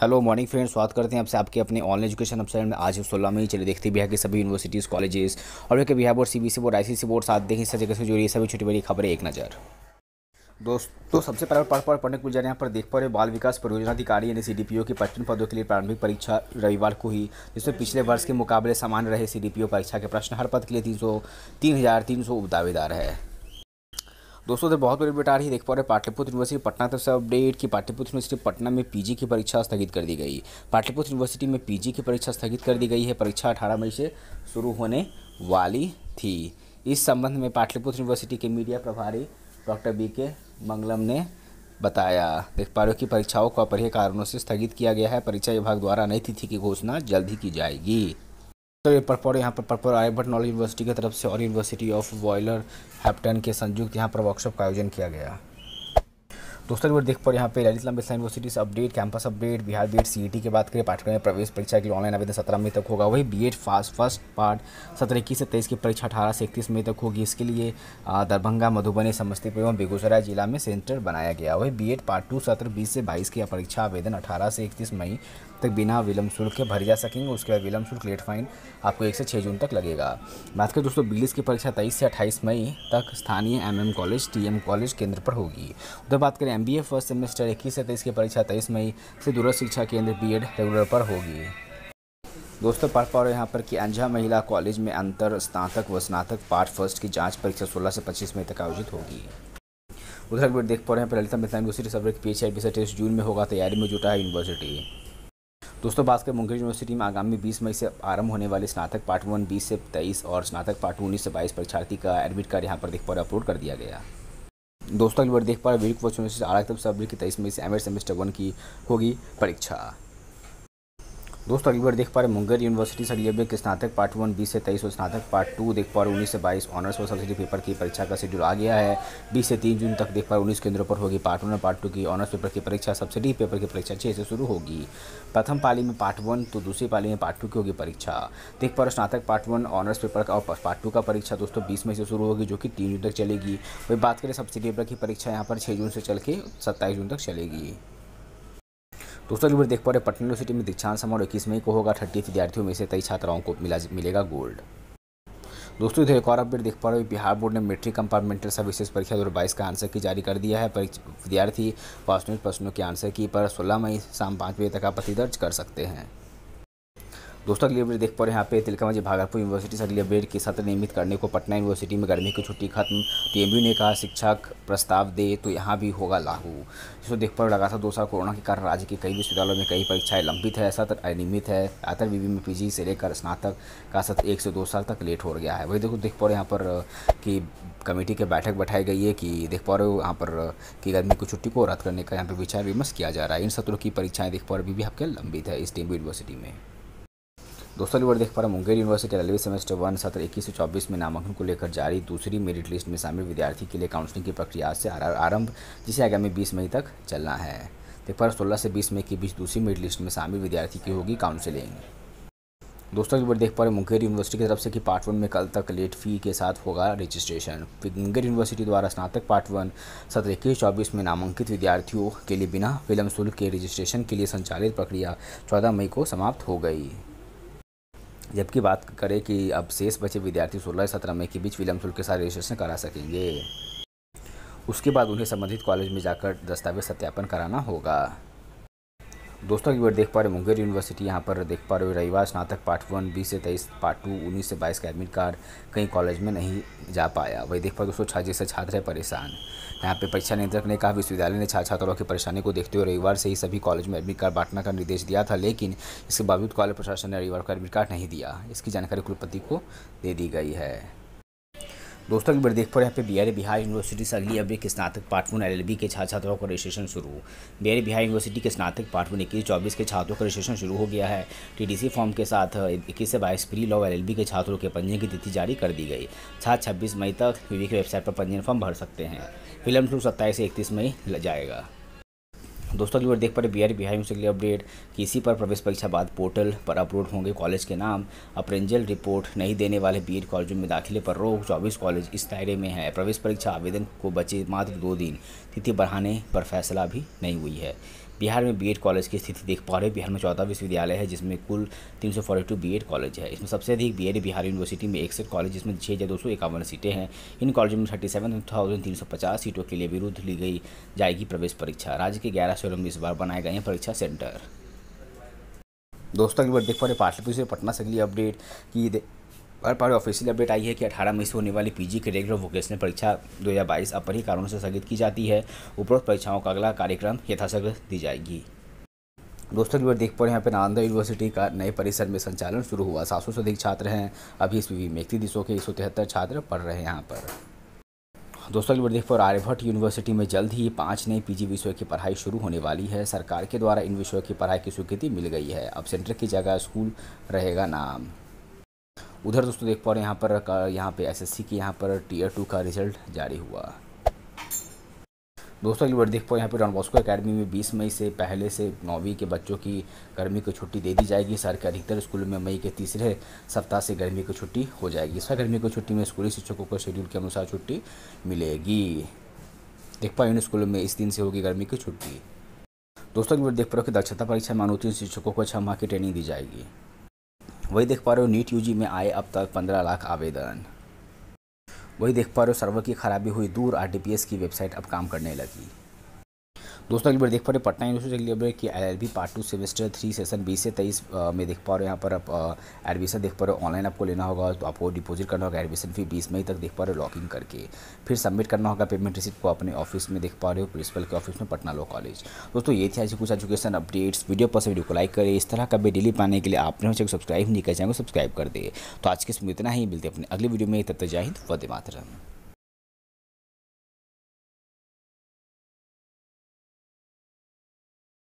hello morning friends स्वागत करते हैं आपसे आपके अपने ऑनलाइन एजुकेशन अपसाइड में आज सोलह में ही चले देखते हैं बिहार के सभी यूनिवर्सिटीज़ कॉलेजेस और Bihar board C board ICC board साथ देखें इस जगह से जुड़ी सभी छोटी बड़ी खबरें एक नज़र दोस्तों तो सबसे पहले पढ़ पढ़ पढ़ने को जाने यहाँ पर देख पा रहे बाल विकास परियोजना अधिकारी यानी सीडीपीओ की पचपन पदों के लिए प्रारंभिक परीक्षा रविवार को ही जिसमें पिछले वर्ष के मुकाबले समान रहे सीडीपीओ परीक्षा के प्रश्न हर पद के लिए तीन सौ तीन हज़ार तीन सौ दावेदार है दोस्तों तो बहुत बड़ी बेटार ही देख पा रहे पाटलिपुत्र यूनिवर्सिटी पटना तरफ से अपडेट कि पाटलिपुत्र यूनिवर्सिटी पटना में पीजी की परीक्षा स्थगित कर दी गई पाटलिपुत्र यूनिवर्सिटी में पीजी की परीक्षा स्थगित कर दी गई है परीक्षा अठारह मई से शुरू होने वाली थी इस संबंध में पाटलिपुत्र यूनिवर्सिटी के मीडिया प्रभारी डॉक्टर बी के मंगलम ने बताया देख पा रहे हो कि परीक्षाओं को अपरिय कारणों से स्थगित किया गया है परीक्षा विभाग द्वारा नई तिथि की घोषणा जल्द ही की जाएगी तो ये पर्पौर यहाँ पर आई आईबर्ट नॉलेज यूनिवर्सिटी की तरफ से और यूनिवर्सिटी ऑफ वॉयलर हैप्टन के संयुक्त यहाँ पर वर्कशॉप का आयोजन किया गया दोस्तों अगर देख पर यहाँ पे ललित लंबे यूनिवर्सिटी से update campus update Bihar B Ed C की बात करें पाठ्यक्रम में प्रवेश परीक्षा के लिए ऑनलाइन आवेदन सत्रह मई तक होगा वही B Ed fast first part सत्रह इक्कीस से तेईस की परीक्षा अठारह से इकतीस मई तक होगी इसके लिए दरभंगा मधुबनी समस्तीपुर एवं बेगूसराय जिला में सेंटर बनाया गया वही बी पार्ट टू सत्र बीस से बाईस की परीक्षा आवेदन अठारह से इकतीस मई तक बिना विलंब शुल्क के भर जा सकेंगे उसके बाद विलंब शुल्क लेट फाइन आपको एक से छः जून तक लगेगा बात करें दोस्तों बीएस की परीक्षा तेईस से अट्ठाईस मई तक स्थानीय एमएम कॉलेज टीएम कॉलेज केंद्र पर होगी उधर बात करें एमबीए फर्स्ट सेमेस्टर इक्कीस से तेईस की परीक्षा तेईस मई से दूर शिक्षा केंद्र बी रेगुलर पर होगी दोस्तों पढ़ पा रहे यहाँ पर कि अंझा महिला कॉलेज में अंतर स्नातक व स्नातक पार्ट फर्स्ट की जांच परीक्षा 16 से 25 मई तक आयोजित होगी उधर अगर देख पा रहे हैं Lalita Mithila university subject P H I विषय टेस्ट जून में होगा तैयारी में जुटा है यूनिवर्सिटी दोस्तों भास्कर मुंगेर यूनिवर्सिटी में आगामी 20 मई से आरंभ होने वाले स्नातक पार्ट वन बीस से तेईस और स्नातक पार्ट उन्नीस से बाईस परीक्षार्थी का एडमिट कार्ड यहाँ पर देख पर अपलोड कर दिया गया दोस्तों अगली बार देख पा रहे वीर कोच यूनिवर्सिटी आरक्षित सब की तेईस मई से एम सेमेस्टर वन की होगी परीक्षा दोस्तों अगली बार देख पा रहे मुंगेर यूनिवर्सिटी से अगली अपडेट स्नातक पार्ट वन बीस से तेईस और स्नातक पार्ट टू देख पा रहे उन्नीस से बाईस ऑनर्स और सब्सिडी पेपर की परीक्षा का शेड्यूल आ गया है बीस से तीन जून तक देख पा रहे उन्नीस केंद्रों पर होगी पार्ट वन और पार्ट टू की ऑनर्स पेपर की परीक्षा सब्सिडी पेपर की परीक्षा छः से शुरू होगी प्रथम पाली में पार्ट वन तो दूसरी पाली में पार्ट टू की होगी परीक्षा देख पा रहे स्नातक पार्ट वन ऑनर्स पेपर का और पार्ट टू का परीक्षा दोस्तों बीस मई से शुरू होगी जो कि तीन जून तक चलेगी वही बात करें सब्सिडी पेपर की परीक्षा यहाँ पर छः जून से चल के सत्ताईस जून तक चलेगी दूसरा अगली देख पा रहे पटना यूनिवर्सिटी में दीक्षांत समारोह इक्कीस मई को होगा थर्टी विद्यार्थियों में से तेईस छात्राओं को मिला मिलेगा गोल्ड दोस्तों इधर एक और अपडेट देख पा रहे हो बिहार बोर्ड ने मेट्रिक कंपार्टमेंटल सर्विसेज परीक्षा दो हजार बाईस का आंसर की जारी कर दिया है विद्यार्थी पास्ट प्रश्नों के आंसर की पर सोलह मई शाम पाँच बजे तक आपत्ति दर्ज कर सकते हैं दोस्तों अगली अपडेट देख पा रहे हैं यहाँ पे तिलका मांझी भागलपुर यूनिवर्सिटी से अगली अपडेट के सत्र नियमित करने को पटना यूनिवर्सिटी में गर्मी की छुट्टी खत्म टीएमयू ने कहा शिक्षक प्रस्ताव दे तो यहाँ भी होगा लागू जिसको देख पा रहे लगातार दो साल कोरोना के कारण राज्य के कई विश्वविद्यालयों में कई परीक्षाएं लंबित है सत्र अनियमित है आतर बीबी में पी से लेकर स्नातक का सत्र एक से दो साल तक लेट हो गया है वही देखो देख पा रहे यहाँ पर कि कमेटी के बैठक बैठाई गई है कि देख पा रहे हो यहाँ पर कि गर्मी की छुट्टी को रद्द करने का यहाँ पर विचार विमर्श किया जा रहा है इन सत्रों की परीक्षाएँ देख पा रहे बीबी आपके लंबित है इस टीम यूनिवर्सिटी में दोस्तों अलीवर देख पा रहे Munger university railway semester one सत्र इक्कीस से चौबीस में नामांकन को लेकर जारी दूसरी मेरिट लिस्ट में शामिल विद्यार्थी के लिए काउंसलिंग की प्रक्रिया से आरंभ जिसे आगामी बीस मई तक चलना है देख पा रहे सोलह से बीस मई के बीच दूसरी मेरिट लिस्ट में शामिल विद्यार्थी की होगी काउंसिलिंग दोस्तों अलीवर देख पा रहे मुंगेर यूनिवर्सिटी की तरफ से कि पार्ट वन में कल तक लेट फी के साथ होगा रजिस्ट्रेशन मुंगेर यूनिवर्सिटी द्वारा स्नातक पार्ट वन सत्र इक्कीस चौबीस में नामांकित विद्यार्थियों के लिए बिना विलंब शुल्क के रजिस्ट्रेशन के लिए संचालित प्रक्रिया चौदह मई को समाप्त हो गई जबकि बात करें कि अब शेष बचे विद्यार्थी सोलह सत्रह मई के बीच विलम्ब शुल्क के साथ रजिस्ट्रेशन करा सकेंगे उसके बाद उन्हें संबंधित कॉलेज में जाकर दस्तावेज सत्यापन कराना होगा दोस्तों की बार देख पा रहे मुंगेर यूनिवर्सिटी यहाँ पर देख पा रहे हो रविवार स्नातक पार्ट वन बीस से तेईस पार्ट टू उन्नीस से बाईस का एडमिट कार्ड कहीं कॉलेज में नहीं जा पाया वही देख पा दोस्तों छात्र जैसे छात्र है परेशान यहाँ पे परीक्षा नियंत्रक ने कहा विश्वविद्यालय ने छात्र छात्राओं की परेशानी को देखते हुए रविवार से ही सभी कॉलेज में एडमिट कार्ड बांटने का निर्देश दिया था लेकिन इसके बावजूद कॉलेज प्रशासन ने रविवार को एडमिट कार्ड नहीं दिया इसकी जानकारी कुलपति को दे दी गई है दोस्तों की पर यहाँ पे बिहार बिहार यूनिवर्सिटी से अगली अभी के स्नातक पार्ट वन एल के छात्र छात्राओं का रजिस्ट्रेशन शुरू बिहार बिहार यूनिवर्सिटी के स्नातक पार्ट वन इक्कीस चौबीस के छात्रों का रजिस्ट्रेशन शुरू हो गया है टीडीसी फॉर्म के साथ इक्कीस से बाईस प्री लॉ एल के छात्रों के पंजीयन की तिथि जारी कर दी गई छात्र छब्बीस मई तक वीवी की वेबसाइट पर पंजीयन फॉर्म भर सकते हैं फिल्म शुरू सत्ताईस से इकतीस मई जाएगा दोस्तों अगली बार देख पा रहे बिहार बिहार यूनिवर्सिटी अपडेट कि इसी पर प्रवेश परीक्षा बाद पोर्टल पर अपलोड होंगे कॉलेज के नाम अप्रेंजल रिपोर्ट नहीं देने वाले बी कॉलेजों में दाखिले पर रोक चौबीस कॉलेज इस दायरे में है प्रवेश परीक्षा आवेदन को बचे मात्र दो दिन तिथि बढ़ाने पर फैसला भी नहीं हुई है बिहार में बीएड कॉलेज की स्थिति देख पा रहे बिहार में चौदह विश्वविद्यालय है जिसमें कुल तीन सौ फोर्टी टू बी कॉलेज है इसमें सबसे अधिक बी बिहार यूनिवर्सिटी में इकसठ कॉलेज जिसमें छः हज़ार दो सौ इक्यावन सीटें हैं इन कॉलेजों में थर्टी सेवन थाउजेंड तीन सौ पचास सीटों के लिए विरुद्ध ली गई जाएगी प्रवेश परीक्षा राज्य के ग्यारह शहरों में इस बार बनाए गए हैं परीक्षा सेंटर दोस्तों अगली बार देख पा रहे पाटलिपुर से पटना से अगली अपडेट की पर पर ऑफिशियल अपडेट आई है कि 18 मई से होने वाली पीजी की रेगुलर वोकेशनल परीक्षा 2022 अपनी कारणों से स्थगित की जाती है उपरोक्त परीक्षाओं का अगला कार्यक्रम यथाशीघ्र दी जाएगी दोस्तों की बार देख पा रहे हैं यहाँ पर नालंदा यूनिवर्सिटी का नए परिसर में संचालन शुरू हुआ सात से अधिक छात्र हैं अभी इस में इकतीस के एक छात्र पढ़ रहे हैं यहाँ पर दोस्तों की देख पर आर्यभट्ट यूनिवर्सिटी में जल्द ही पांच नई पीजी विषयों की पढ़ाई शुरू होने वाली है सरकार के द्वारा इन विषयों की पढ़ाई की स्वीकृति मिल गई है अब सेंटर की जगह स्कूल रहेगा नाम उधर दोस्तों देख पा रहे यहाँ पर यहाँ पे एसएससी की यहाँ पर टीयर टू का रिजल्ट जारी हुआ दोस्तों अगली बार देख पाओ यहाँ पर डॉन बॉस्को अकेडमी में 20 मई से पहले से नौवीं के बच्चों की गर्मी को छुट्टी दे दी जाएगी सर के अधिकतर स्कूल में मई के तीसरे सप्ताह से गर्मी की छुट्टी हो जाएगी इस गर्मी को छुट्टी में स्कूली शिक्षकों को शेड्यूल के अनुसार छुट्टी मिलेगी देख पाओ इन स्कूलों में इस दिन से होगी गर्मी की छुट्टी दोस्तों अगली बार देख पाओ कि दक्षता परीक्षा में अनुत्तीर्ण शिक्षकों को छह माह की ट्रेनिंग दी जाएगी वही देख पा रहे हो नीट यूजी में आए अब तक पंद्रह लाख आवेदन वही देख पा रहे हो सर्वर की खराबी हुई दूर आरटीपीएस की वेबसाइट अब काम करने लगी दोस्तों अगली बार देख पा रहे पटना यूनिवर्सिटी अगली बार की L B part two semester three session बीस से तेईस में देख पा रहे हो यहाँ पर आप एडमिशन देख पा रहे हो ऑनलाइन आपको लेना होगा तो आपको डिपॉजिट करना होगा एडमिशन फी बीस मई तक देख पा रहे हो लॉकिंग करके फिर सबमिट करना होगा पेमेंट रिसिप्ट को अपने ऑफिस में देख पा रहे हो प्रिंसिपल के ऑफिस में पटना लॉ कॉलेज दोस्तों ये थी आज कुछ एजुकेशन अपडेट्स वीडियो पर वीडियो को लाइक करें इस तरह का भी डेली पाने के लिए आपने मुझे सब्सक्राइब नहीं कर चाहेंगे सब्सक्राइब कर दे तो आज के समय इतना ही मिलते अपने अगले वीडियो में तब तक जाहिंद वदे मातरम